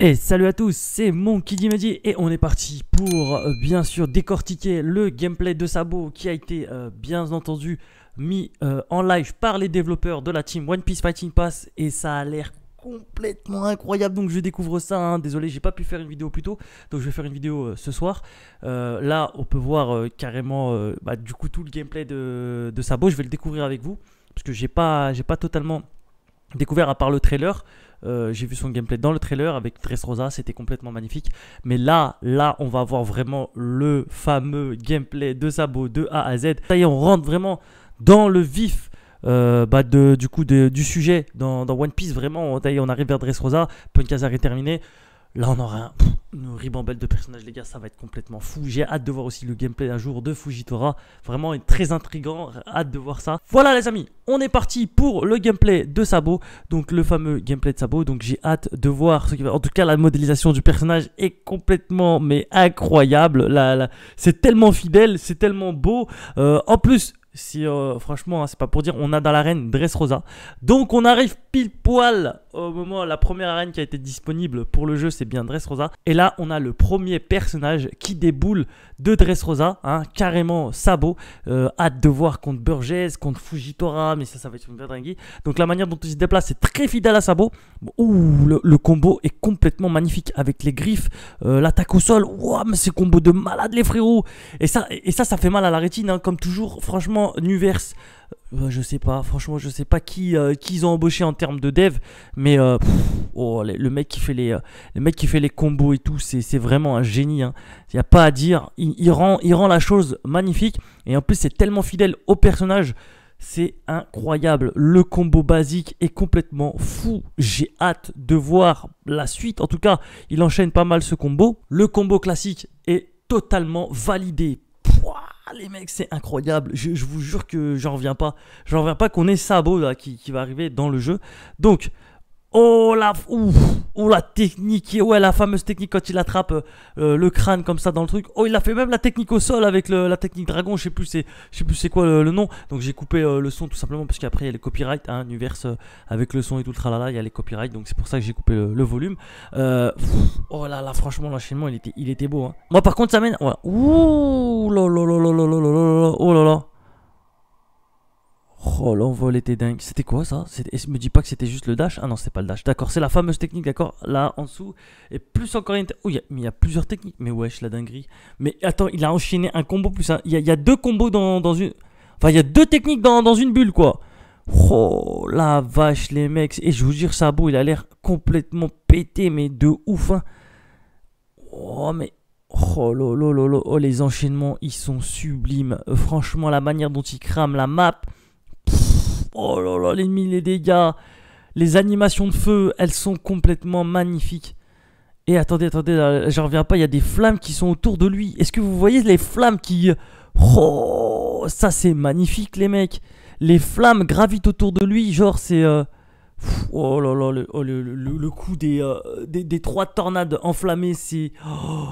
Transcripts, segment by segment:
Et salut à tous, c'est mon Kidimedi et on est parti pour euh, bien sûr décortiquer le gameplay de Sabo qui a été euh, bien entendu mis euh, en live par les développeurs de la team One Piece Fighting Pass et ça a l'air complètement incroyable donc je découvre ça hein. désolé j'ai pas pu faire une vidéo plus tôt donc je vais faire une vidéo ce soir là on peut voir carrément bah, du coup tout le gameplay de, de Sabo je vais le découvrir avec vous parce que j'ai pas j'ai pas totalement découvert à part le trailer. Euh, j'ai vu son gameplay dans le trailer avec Dressrosa, c'était complètement magnifique. Mais là, là, on va voir vraiment le fameux gameplay de Sabo de A à Z. Ça y est, on rentre vraiment dans le vif. Euh, bah, du coup du sujet dans, One Piece vraiment on, on arrive vers Dressrosa Punkazar est terminé là on aura un, une ribambelle de personnages, les gars, ça va être complètement fou. J'ai hâte de voir aussi le gameplay d'un jour de Fujitora. Vraiment très intriguant, hâte de voir ça. Voilà les amis, on est parti pour le gameplay de Sabo. Donc le fameux gameplay de Sabo. Donc j'ai hâte de voir ce qui va... En tout cas, la modélisation du personnage est complètement, mais incroyable. La, C'est tellement fidèle, c'est tellement beau. Euh, en plus, si euh, franchement, hein, c'est pas pour dire, on a dans l'arène Dressrosa. Donc on arrive pile poil au moment, la première arène qui a été disponible pour le jeu, c'est bien Dressrosa. Et là, on a le premier personnage qui déboule de Dressrosa, hein, carrément sabot. Euh, hâte de voir contre Burgess, contre Fujitora, mais ça, ça va être une dingue. Donc la manière dont il se déplace, c'est très fidèle à sabot. Ouh, le, combo est complètement magnifique avec les griffes, euh, l'attaque au sol. Ouah, mais c'est combo de malade, les frérots. Et ça, et ça, ça fait mal à la rétine, hein. comme toujours. Franchement, Nuverse. Bah, je sais pas, franchement, je sais pas euh, qui, ils ont embauché en termes de dev, mais euh, oh, le, mec qui fait les, euh, qui fait les combos et tout, c'est vraiment un génie. Hein. Il n'y a pas à dire. rend, il rend la chose magnifique et en plus, c'est tellement fidèle au personnage. C'est incroyable. Le combo basique est complètement fou. J'ai hâte de voir la suite. En tout cas, il enchaîne pas mal ce combo. Le combo classique est totalement validé ah, les mecs, c'est incroyable. Je, vous jure que j'en reviens pas. J'en reviens pas qu'on ait Sabo là, qui, va arriver dans le jeu. Donc, Oh la, ouf, ou la technique, ouais la fameuse technique quand il attrape le crâne comme ça dans le truc. Oh il a fait même la technique au sol avec le, la technique dragon, je sais plus c'est, je sais plus c'est quoi le, nom. Donc j'ai coupé le son tout simplement parce qu'après il y a les copyrights, hein, Universe avec le son et tout le tralala, il y a les copyrights, donc c'est pour ça que j'ai coupé le, volume. oh là là, franchement l'enchaînement il était, il était beau. Hein. Moi par contre ça mène, ouh, là là là là là là là là, oh là là. Oh, l'envol était dingue. C'était quoi ça Et me dis pas que c'était juste le dash. Ah non, c'est pas le dash. D'accord, c'est la fameuse technique, d'accord Là, en dessous. Et plus encore une. Oh, a... mais il y a plusieurs techniques. Mais wesh, la dinguerie. Mais attends, il a enchaîné un combo plus un. Hein. Il y a, deux combos dans, dans une. Enfin, il y a deux techniques dans, dans, une bulle, quoi. Oh la vache, les mecs. Et je vous jure, Sabo, il a l'air complètement pété, mais de ouf. Hein. Oh, mais Oh, lolo, oh, les enchaînements, ils sont sublimes. Franchement, la manière dont il crame la map, Oh là là, l'ennemi, les dégâts. Les animations de feu, elles sont complètement magnifiques. Et attendez, attendez, je reviens pas, il y a des flammes qui sont autour de lui. Est-ce que vous voyez les flammes qui... Oh, ça c'est magnifique les mecs. Les flammes gravitent autour de lui, genre c'est... Euh, oh là là, le, oh, coup euh, des, des, trois tornades enflammées, c'est... Oh,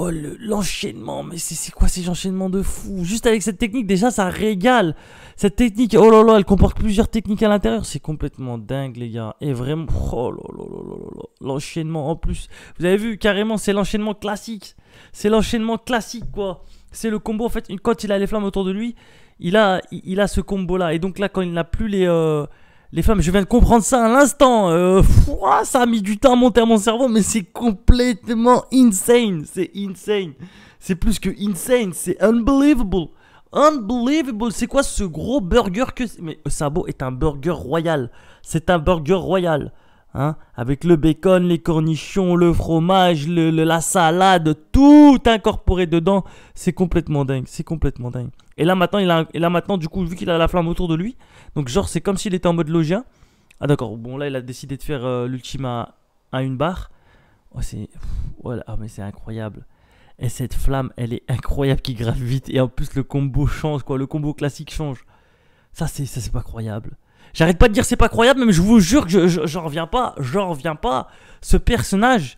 Oh, l'enchaînement, mais c'est quoi ces enchaînements de fou Juste avec cette technique, déjà, ça régale. Cette technique, oh là là, elle comporte plusieurs techniques à l'intérieur. C'est complètement dingue, les gars. Et vraiment, oh là là L'enchaînement en plus. Vous avez vu, carrément, c'est l'enchaînement classique. C'est l'enchaînement classique, quoi. C'est le combo, en fait, quand il a les flammes autour de lui, il a, il a ce combo-là. Et donc là, quand il n'a plus les... Euh, les femmes, je viens de comprendre ça à l'instant. Euh, ça a mis du temps à monter à mon cerveau, mais c'est complètement insane. C'est insane. C'est plus que insane, c'est unbelievable. Unbelievable, c'est quoi ce gros burger que... Mais euh, Sabo est un burger royal. C'est un burger royal. Hein, avec le bacon, les cornichons, le fromage, le, la salade, tout incorporé dedans. C'est complètement dingue, c'est complètement dingue. Et là maintenant, il a, là maintenant, du coup, vu qu'il a la flamme autour de lui, donc genre c'est comme s'il était en mode logien. Ah d'accord, bon là il a décidé de faire euh, l'ultima à, une barre. Oh c'est, voilà, ah, mais c'est incroyable. Et cette flamme, elle est incroyable qui grave vite Et en plus le combo change quoi, le combo classique change. Ça c'est, ça c'est pas croyable. J'arrête pas de dire c'est pas croyable, mais je vous jure que j'en je, reviens pas, j'en reviens pas. Ce personnage,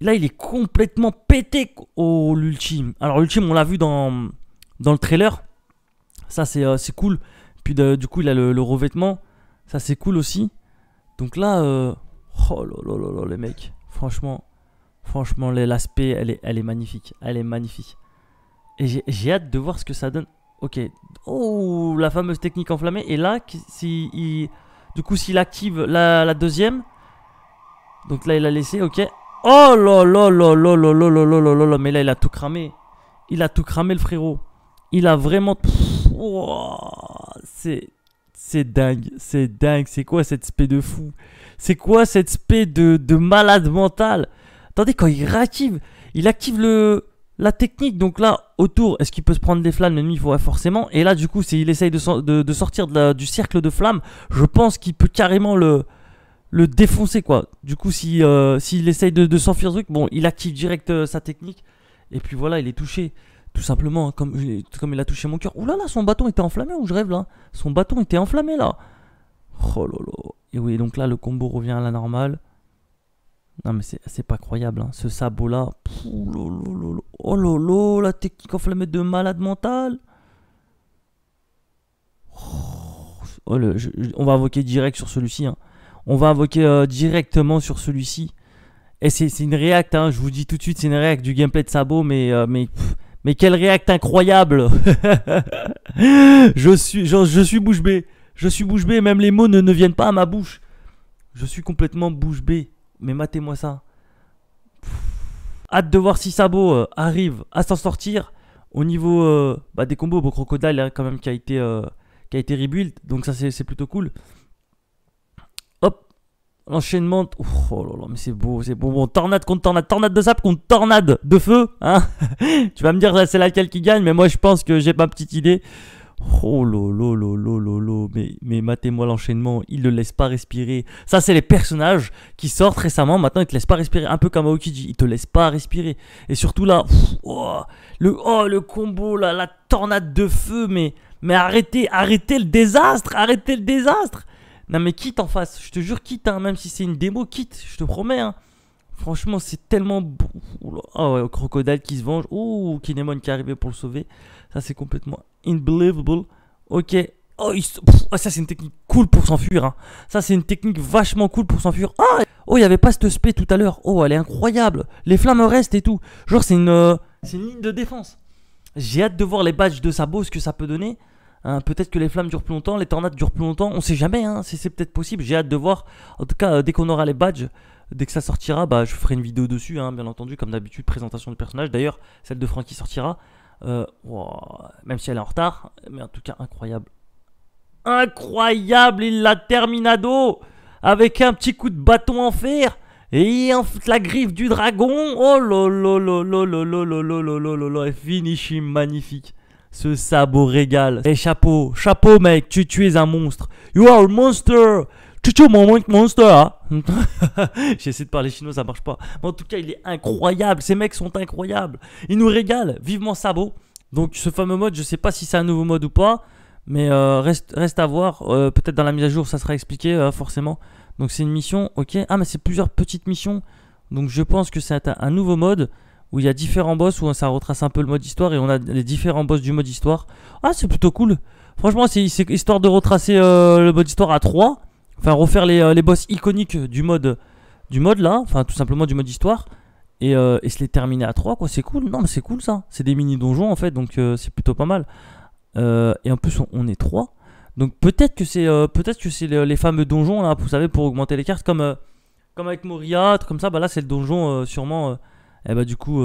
là, il est complètement pété au l'ultime. Alors l'ultime, on l'a vu dans, dans le trailer. Ça, c'est euh, cool. Puis du coup, il a le, revêtement. Ça, c'est cool aussi. Donc là, euh, oh là là là les mecs, franchement, franchement, l'aspect, elle est, elle est magnifique, elle est magnifique. Et j'ai hâte de voir ce que ça donne. Ok. Oh, la fameuse technique enflammée. Et là, si il... du coup, s'il active la, la, deuxième. Donc là, il a laissé, ok. Oh là là là là là là là là là là Mais là, il a tout cramé. Il a tout cramé, le frérot. Il a vraiment... c'est... C'est dingue, c'est dingue. C'est quoi cette spé de fou C'est quoi cette spé de, de malade mental Attendez, quand il réactive, il active le la technique, donc là, autour, est-ce qu'il peut se prendre des flammes L'ennemi, il forcément. Et là, du coup, s'il essaye de, sortir du cercle de flammes. Je pense qu'il peut carrément le, défoncer, quoi. Du coup, euh, s'il si, essaye de, de s'enfuir, truc, bon, il active direct euh, sa technique. Et puis voilà, il est touché. Tout simplement, hein, comme, il a touché mon cœur. Ouh là son bâton était enflammé, ou je rêve là Son bâton était enflammé là. Oh là. Et oui, donc là, le combo revient à la normale. Non, mais c'est pas croyable. Hein. Ce sabot là oh lolo, la technique flamme de malade mental. Oh, on va invoquer direct sur celui-ci. Hein. On va invoquer euh, directement sur celui-ci. Et c'est une react, hein, je vous dis tout de suite, c'est une react du gameplay de Sabo. mais, euh, mais, mais quel react incroyable je, suis, je, suis bouche bée. Je suis bouche bée, même les mots ne, viennent pas à ma bouche. Je suis complètement bouche bée. Mais matez-moi ça. Hâte de voir si Sabo euh, arrive à s'en sortir. Au niveau euh, bah, des combos, bon, Crocodile hein, quand même qui a été, euh, qui a été rebuild, donc ça c'est plutôt cool. Hop, l'enchaînement. Oh là là, mais c'est beau, c'est bon, bon. Tornade contre tornade, tornade de sap contre tornade de feu. Hein. tu vas me dire c'est laquelle qui gagne, mais moi je pense que j'ai ma petite idée. Oh lolo lolo lolo, mais, mais matez-moi l'enchaînement, il le laisse pas respirer. Ça, c'est les personnages qui sortent récemment, maintenant ils te laissent pas respirer, un peu comme Aokiji, ils te laisse pas respirer. Et surtout là, oh, le, oh, le combo, là, la tornade de feu, mais, mais arrêtez, arrêtez le désastre, arrêtez le désastre. Non mais quitte en face, je te jure quitte, hein, même si c'est une démo, quitte, je te promets. Hein. Franchement, c'est tellement... Beau oh ouais, Crocodile qui se venge. Ouh, Kinemon qui est arrivé pour le sauver. Ça, c'est complètement unbelievable. Ok. Oh, ah, ça, c'est une technique cool pour s'enfuir. Hein. Ça, c'est une technique vachement cool pour s'enfuir. Ah, oh, il n'y avait pas cette spé tout à l'heure. Oh, elle est incroyable. Les flammes restent et tout. Genre, c'est une, euh, ligne de défense. J'ai hâte de voir les badges de sabots, ce que ça peut donner. Hein, peut-être que les flammes durent plus longtemps, les tornades durent plus longtemps, on sait jamais, hein, c'est peut-être possible, j'ai hâte de voir. En tout cas, euh, dès qu'on aura les badges, Dès que ça sortira, bah, je ferai une vidéo dessus, hein, bien entendu, comme d'habitude, présentation du personnage. D'ailleurs, celle de Frankie sortira, même si elle est en retard, mais en tout cas, incroyable. Incroyable, il l'a terminado avec un petit coup de bâton en fer et la griffe du dragon. Oh Et finishing magnifique. Ce sabot régale. Et chapeau, chapeau mec, tu, tu es un monstre. You are a monster. Tchou, mon monster. Hein. J'ai essayé de parler chinois, ça marche pas. en tout cas, il est incroyable. Ces mecs sont incroyables. Ils nous régalent. Vivement sabot Donc ce fameux mode, je sais pas si c'est un nouveau mode ou pas. Mais euh, reste, à voir. Euh, peut-être dans la mise à jour, ça sera expliqué euh, forcément. Donc c'est une mission, ok. Ah mais c'est plusieurs petites missions. Donc je pense que c'est un, nouveau mode où il y a différents boss, où ça retrace un peu le mode histoire et on a les différents boss du mode histoire. Ah c'est plutôt cool. Franchement c'est histoire de retracer le mode histoire à 3. Enfin, refaire les, euh, les boss iconiques du mode, du mode là, enfin tout simplement du mode histoire, et, euh, se les terminer à 3 quoi c'est cool non mais c'est cool ça c'est des mini donjons en fait donc euh, c'est plutôt pas mal et en plus on, est 3 donc peut-être que c'est peut-être que c'est les, fameux donjons là vous savez pour augmenter les cartes comme comme avec Moria comme ça bah là c'est le donjon sûrement et eh bah du coup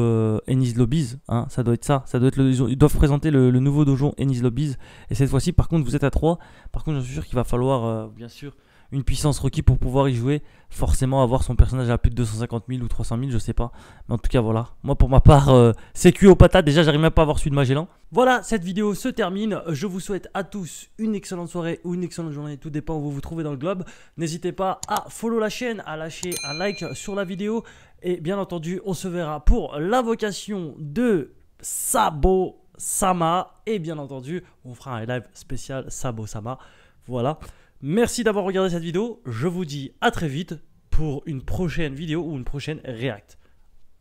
Ennis Lobbies hein, ça doit être ça ça doit être le, ils doivent présenter le, nouveau donjon Ennis Lobbies et cette fois-ci par contre vous êtes à 3 par contre je suis sûr qu'il va falloir bien sûr une puissance requis pour pouvoir y jouer, forcément avoir son personnage à plus de 250 000 ou 300 000, je sais pas. Mais en tout cas, voilà. Moi, pour ma part, c'est euh, cuit aux patates. Déjà, j'arrive même pas à avoir celui de Magellan. Voilà, cette vidéo se termine. Je vous souhaite à tous une excellente soirée ou une excellente journée. Tout dépend où vous vous trouvez dans le globe. N'hésitez pas à follow la chaîne, à lâcher un like sur la vidéo. Et bien entendu, on se verra pour l'invocation de Sabo Sama. Et bien entendu, on fera un live spécial Sabo Sama. Voilà. Merci d'avoir regardé cette vidéo. Je vous dis à très vite pour une prochaine vidéo ou une prochaine React.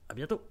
À bientôt